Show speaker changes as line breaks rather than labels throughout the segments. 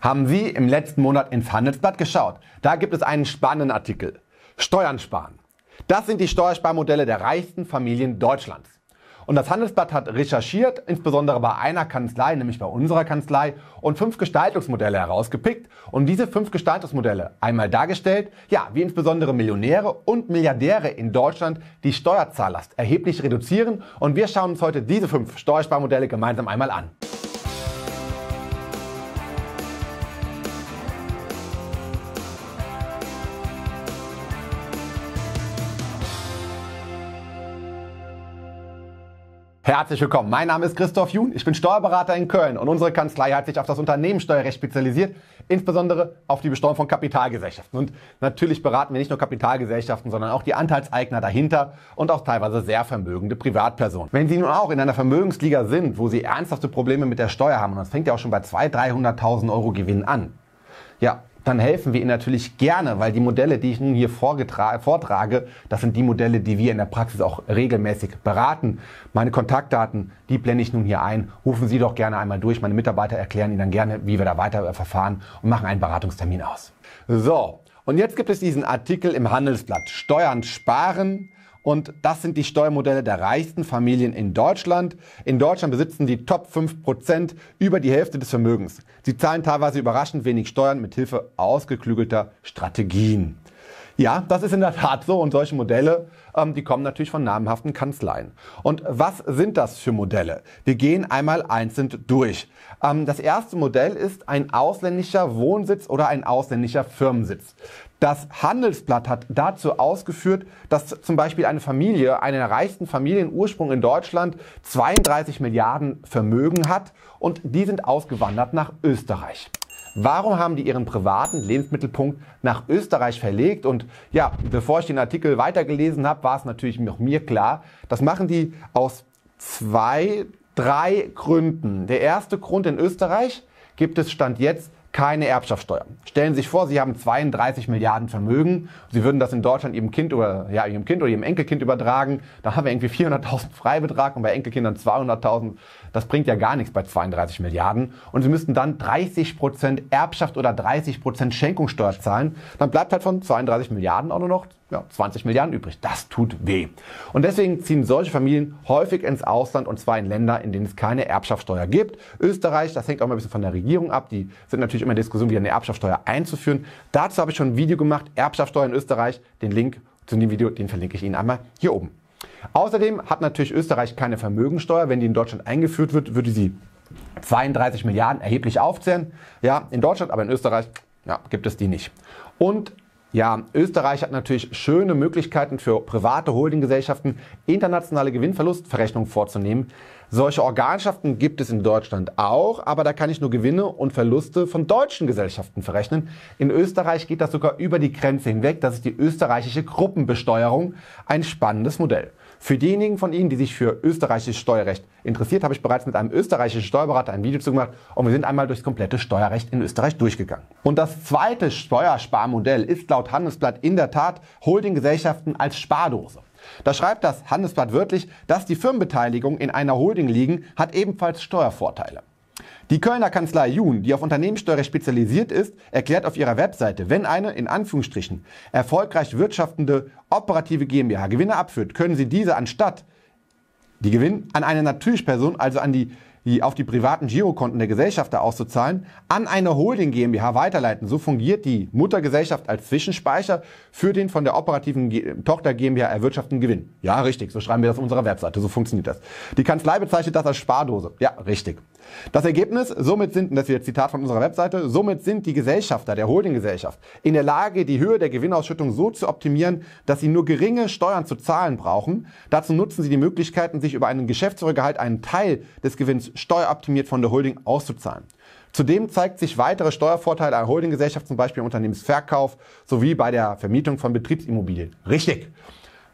haben Sie im letzten Monat ins Handelsblatt geschaut? Da gibt es einen spannenden Artikel. Steuern sparen. Das sind die Steuersparmodelle der reichsten Familien Deutschlands. Und das Handelsblatt hat recherchiert, insbesondere bei einer Kanzlei, nämlich bei unserer Kanzlei, und fünf Gestaltungsmodelle herausgepickt und diese fünf Gestaltungsmodelle einmal dargestellt, ja, wie insbesondere Millionäre und Milliardäre in Deutschland die Steuerzahllast erheblich reduzieren und wir schauen uns heute diese fünf Steuersparmodelle gemeinsam einmal an. Herzlich willkommen. Mein Name ist Christoph Jun. Ich bin Steuerberater in Köln und unsere Kanzlei hat sich auf das Unternehmenssteuerrecht spezialisiert, insbesondere auf die Besteuerung von Kapitalgesellschaften. Und natürlich beraten wir nicht nur Kapitalgesellschaften, sondern auch die Anteilseigner dahinter und auch teilweise sehr vermögende Privatpersonen. Wenn Sie nun auch in einer Vermögensliga sind, wo Sie ernsthafte Probleme mit der Steuer haben, und das fängt ja auch schon bei 200.000, 300.000 Euro Gewinn an, ja, dann helfen wir Ihnen natürlich gerne, weil die Modelle, die ich nun hier vortrage, das sind die Modelle, die wir in der Praxis auch regelmäßig beraten. Meine Kontaktdaten, die blende ich nun hier ein. Rufen Sie doch gerne einmal durch. Meine Mitarbeiter erklären Ihnen dann gerne, wie wir da weiter verfahren und machen einen Beratungstermin aus. So, und jetzt gibt es diesen Artikel im Handelsblatt. Steuern sparen, und das sind die Steuermodelle der reichsten Familien in Deutschland. In Deutschland besitzen die Top 5% über die Hälfte des Vermögens. Sie zahlen teilweise überraschend wenig Steuern mit Hilfe ausgeklügelter Strategien. Ja, das ist in der Tat so. Und solche Modelle, ähm, die kommen natürlich von namhaften Kanzleien. Und was sind das für Modelle? Wir gehen einmal einzeln durch. Ähm, das erste Modell ist ein ausländischer Wohnsitz oder ein ausländischer Firmensitz. Das Handelsblatt hat dazu ausgeführt, dass zum Beispiel eine Familie, einen reichsten Familienursprung in Deutschland, 32 Milliarden Vermögen hat und die sind ausgewandert nach Österreich. Warum haben die ihren privaten Lebensmittelpunkt nach Österreich verlegt? Und ja, bevor ich den Artikel weitergelesen habe, war es natürlich noch mir klar, das machen die aus zwei, drei Gründen. Der erste Grund in Österreich gibt es Stand jetzt keine Erbschaftssteuer. Stellen Sie sich vor, Sie haben 32 Milliarden Vermögen, Sie würden das in Deutschland Ihrem Kind oder ja, Ihrem Kind oder Ihrem Enkelkind übertragen, da haben wir irgendwie 400.000 Freibetrag und bei Enkelkindern 200.000. Das bringt ja gar nichts bei 32 Milliarden und Sie müssten dann 30 Prozent Erbschaft oder 30 Prozent Schenkungssteuer zahlen, dann bleibt halt von 32 Milliarden auch nur noch ja, 20 Milliarden übrig. Das tut weh. Und deswegen ziehen solche Familien häufig ins Ausland und zwar in Länder, in denen es keine Erbschaftssteuer gibt. Österreich, das hängt auch mal ein bisschen von der Regierung ab. Die sind natürlich immer in Diskussion, wieder eine Erbschaftssteuer einzuführen. Dazu habe ich schon ein Video gemacht, Erbschaftssteuer in Österreich. Den Link zu dem Video, den verlinke ich Ihnen einmal hier oben. Außerdem hat natürlich Österreich keine Vermögensteuer. Wenn die in Deutschland eingeführt wird, würde sie 32 Milliarden erheblich aufzehren. Ja, in Deutschland, aber in Österreich ja, gibt es die nicht. Und ja, Österreich hat natürlich schöne Möglichkeiten für private Holdinggesellschaften, internationale Gewinnverlustverrechnung vorzunehmen. Solche Organschaften gibt es in Deutschland auch, aber da kann ich nur Gewinne und Verluste von deutschen Gesellschaften verrechnen. In Österreich geht das sogar über die Grenze hinweg. Das ist die österreichische Gruppenbesteuerung. Ein spannendes Modell. Für diejenigen von Ihnen, die sich für österreichisches Steuerrecht interessiert, habe ich bereits mit einem österreichischen Steuerberater ein Video zugemacht und wir sind einmal durchs komplette Steuerrecht in Österreich durchgegangen. Und das zweite Steuersparmodell ist laut Handelsblatt in der Tat Holdinggesellschaften als Spardose. Da schreibt das Handelsblatt wörtlich, dass die Firmenbeteiligung in einer Holding liegen, hat ebenfalls Steuervorteile. Die Kölner Kanzlei Jun, die auf Unternehmenssteuer spezialisiert ist, erklärt auf ihrer Webseite, wenn eine in Anführungsstrichen erfolgreich wirtschaftende operative GmbH Gewinne abführt, können sie diese anstatt die Gewinn an eine Natürlichperson, also an die auf die privaten Girokonten der Gesellschafter auszuzahlen, an eine Holding GmbH weiterleiten. So fungiert die Muttergesellschaft als Zwischenspeicher für den von der operativen G Tochter GmbH erwirtschafteten Gewinn. Ja, richtig, so schreiben wir das auf unserer Webseite, so funktioniert das. Die Kanzlei bezeichnet das als Spardose. Ja, richtig. Das Ergebnis, somit sind, und das ist jetzt Zitat von unserer Webseite, somit sind die Gesellschafter der Holdinggesellschaft in der Lage, die Höhe der Gewinnausschüttung so zu optimieren, dass sie nur geringe Steuern zu zahlen brauchen. Dazu nutzen sie die Möglichkeiten, sich über einen Geschäftsführergehalt einen Teil des Gewinns steueroptimiert von der Holding auszuzahlen. Zudem zeigt sich weitere Steuervorteile einer Holdinggesellschaft, zum Beispiel im Unternehmensverkauf sowie bei der Vermietung von Betriebsimmobilien. Richtig.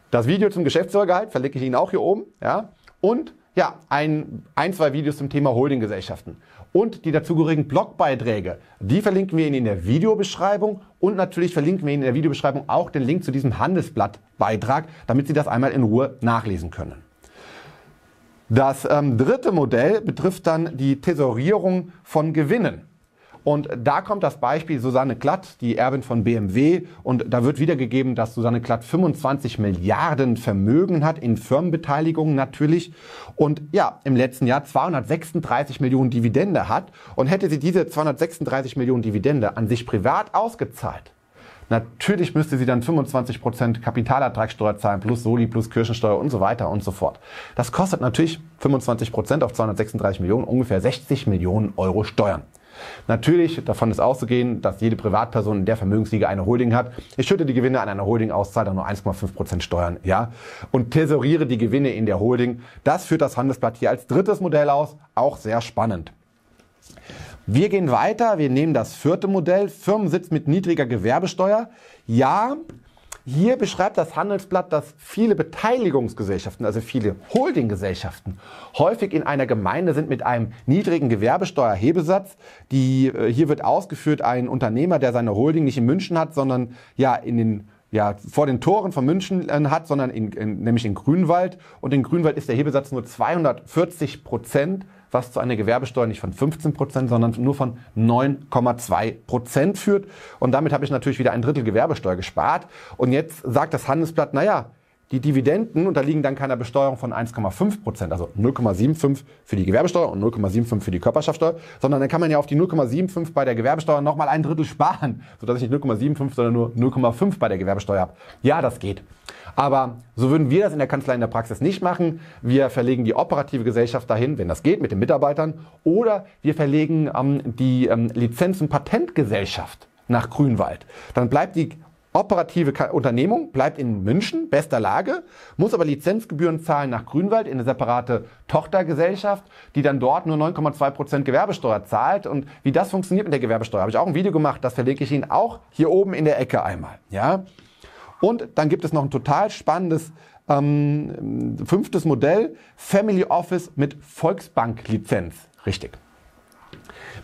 Das Video zum Geschäftsführergehalt verlinke ich Ihnen auch hier oben. Ja? Und ja, ein, ein, zwei Videos zum Thema Holdinggesellschaften. Und die dazugehörigen Blogbeiträge, die verlinken wir Ihnen in der Videobeschreibung und natürlich verlinken wir Ihnen in der Videobeschreibung auch den Link zu diesem Handelsblattbeitrag, damit Sie das einmal in Ruhe nachlesen können. Das ähm, dritte Modell betrifft dann die Tesorierung von Gewinnen. Und da kommt das Beispiel Susanne Klatt, die Erbin von BMW. Und da wird wiedergegeben, dass Susanne Klatt 25 Milliarden Vermögen hat, in Firmenbeteiligungen natürlich. Und ja, im letzten Jahr 236 Millionen Dividende hat. Und hätte sie diese 236 Millionen Dividende an sich privat ausgezahlt, Natürlich müsste sie dann 25% Prozent Kapitalertragssteuer zahlen, plus Soli, plus Kirchensteuer und so weiter und so fort. Das kostet natürlich 25% Prozent auf 236 Millionen, ungefähr 60 Millionen Euro Steuern. Natürlich, davon ist auszugehen, dass jede Privatperson in der Vermögensliga eine Holding hat. Ich schütte die Gewinne an einer Holding aus, zahle nur 1,5% Prozent Steuern, ja, und tesoriere die Gewinne in der Holding. Das führt das Handelsblatt hier als drittes Modell aus, auch sehr spannend. Wir gehen weiter, wir nehmen das vierte Modell, Firmensitz mit niedriger Gewerbesteuer. Ja, hier beschreibt das Handelsblatt, dass viele Beteiligungsgesellschaften, also viele Holdinggesellschaften, häufig in einer Gemeinde sind mit einem niedrigen Gewerbesteuerhebesatz. Die, äh, hier wird ausgeführt, ein Unternehmer, der seine Holding nicht in München hat, sondern ja in den ja, vor den Toren von München äh, hat, sondern in, in, nämlich in Grünwald. Und in Grünwald ist der Hebesatz nur 240 Prozent was zu einer Gewerbesteuer nicht von 15 Prozent, sondern nur von 9,2 Prozent führt. Und damit habe ich natürlich wieder ein Drittel Gewerbesteuer gespart. Und jetzt sagt das Handelsblatt, naja, die Dividenden unterliegen dann keiner Besteuerung von 1,5 Prozent, also 0,75 für die Gewerbesteuer und 0,75 für die Körperschaftsteuer, sondern dann kann man ja auf die 0,75 bei der Gewerbesteuer nochmal ein Drittel sparen, sodass ich nicht 0,75, sondern nur 0,5 bei der Gewerbesteuer habe. Ja, das geht. Aber so würden wir das in der Kanzlei in der Praxis nicht machen. Wir verlegen die operative Gesellschaft dahin, wenn das geht, mit den Mitarbeitern, oder wir verlegen ähm, die ähm, Lizenz- und Patentgesellschaft nach Grünwald. Dann bleibt die operative Unternehmung bleibt in München, bester Lage, muss aber Lizenzgebühren zahlen nach Grünwald in eine separate Tochtergesellschaft, die dann dort nur 9,2% Prozent Gewerbesteuer zahlt. Und wie das funktioniert mit der Gewerbesteuer, habe ich auch ein Video gemacht, das verlinke ich Ihnen auch hier oben in der Ecke einmal. Ja? Und dann gibt es noch ein total spannendes ähm, fünftes Modell, Family Office mit Volksbank-Lizenz. Richtig.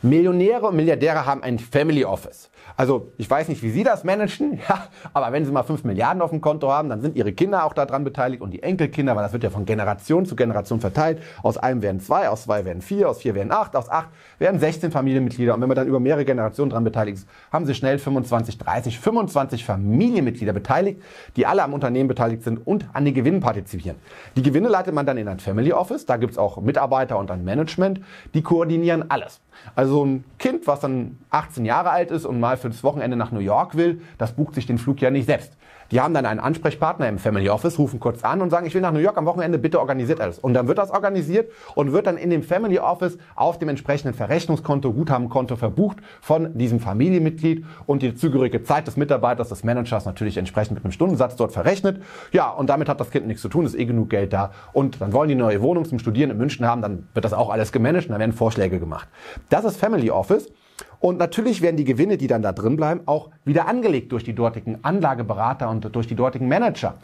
Millionäre und Milliardäre haben ein Family Office. Also ich weiß nicht, wie Sie das managen, ja, aber wenn Sie mal 5 Milliarden auf dem Konto haben, dann sind Ihre Kinder auch daran beteiligt und die Enkelkinder, weil das wird ja von Generation zu Generation verteilt. Aus einem werden zwei, aus zwei werden vier, aus vier werden acht, aus acht werden 16 Familienmitglieder. Und wenn man dann über mehrere Generationen daran beteiligt ist, haben Sie schnell 25, 30, 25 Familienmitglieder beteiligt, die alle am Unternehmen beteiligt sind und an den Gewinnen partizipieren. Die Gewinne leitet man dann in ein Family Office, da gibt es auch Mitarbeiter und ein Management, die koordinieren alles anders. Also ein Kind, was dann 18 Jahre alt ist und mal fürs Wochenende nach New York will, das bucht sich den Flug ja nicht selbst. Die haben dann einen Ansprechpartner im Family Office, rufen kurz an und sagen, ich will nach New York am Wochenende, bitte organisiert alles. Und dann wird das organisiert und wird dann in dem Family Office auf dem entsprechenden Verrechnungskonto, Guthabenkonto verbucht von diesem Familienmitglied und die zugehörige Zeit des Mitarbeiters, des Managers natürlich entsprechend mit einem Stundensatz dort verrechnet. Ja, und damit hat das Kind nichts zu tun, ist eh genug Geld da. Und dann wollen die neue Wohnung zum Studieren in München haben, dann wird das auch alles gemanagt und dann werden Vorschläge gemacht. Das ist Family Office. Und natürlich werden die Gewinne, die dann da drin bleiben, auch wieder angelegt durch die dortigen Anlageberater und durch die dortigen Manager.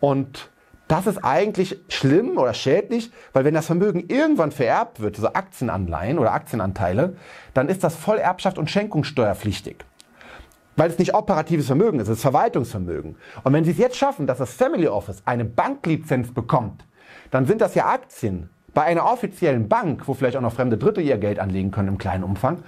Und das ist eigentlich schlimm oder schädlich, weil wenn das Vermögen irgendwann vererbt wird, so Aktienanleihen oder Aktienanteile, dann ist das Vollerbschaft und Schenkungssteuerpflichtig. Weil es nicht operatives Vermögen ist, es ist Verwaltungsvermögen. Und wenn Sie es jetzt schaffen, dass das Family Office eine Banklizenz bekommt, dann sind das ja Aktien, bei einer offiziellen Bank, wo vielleicht auch noch fremde Dritte ihr Geld anlegen können im kleinen Umfang.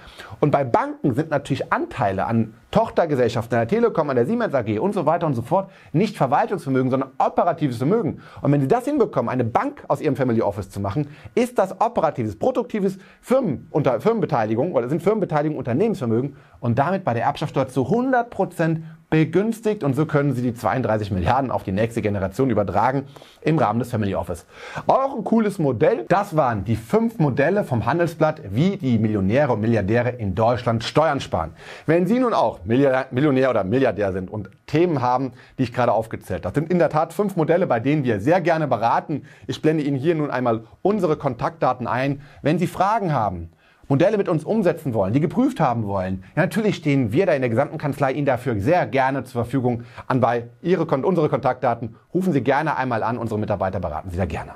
Und bei Banken sind natürlich Anteile an Tochtergesellschaften, an der Telekom, an der Siemens AG und so weiter und so fort nicht Verwaltungsvermögen, sondern operatives Vermögen. Und wenn Sie das hinbekommen, eine Bank aus Ihrem Family Office zu machen, ist das operatives, produktives Firmen, unter, Firmenbeteiligung oder sind Firmenbeteiligung Unternehmensvermögen und damit bei der Erbschaftssteuer zu 100 Prozent begünstigt und so können sie die 32 Milliarden auf die nächste Generation übertragen im Rahmen des Family Office. Auch ein cooles Modell. Das waren die fünf Modelle vom Handelsblatt, wie die Millionäre und Milliardäre in Deutschland Steuern sparen. Wenn Sie nun auch Millionär oder Milliardär sind und Themen haben, die ich gerade aufgezählt habe, sind in der Tat fünf Modelle, bei denen wir sehr gerne beraten. Ich blende Ihnen hier nun einmal unsere Kontaktdaten ein. Wenn Sie Fragen haben, Modelle mit uns umsetzen wollen, die geprüft haben wollen, ja, natürlich stehen wir da in der gesamten Kanzlei Ihnen dafür sehr gerne zur Verfügung. Anbei Ihre, unsere Kontaktdaten rufen Sie gerne einmal an. Unsere Mitarbeiter beraten Sie da gerne.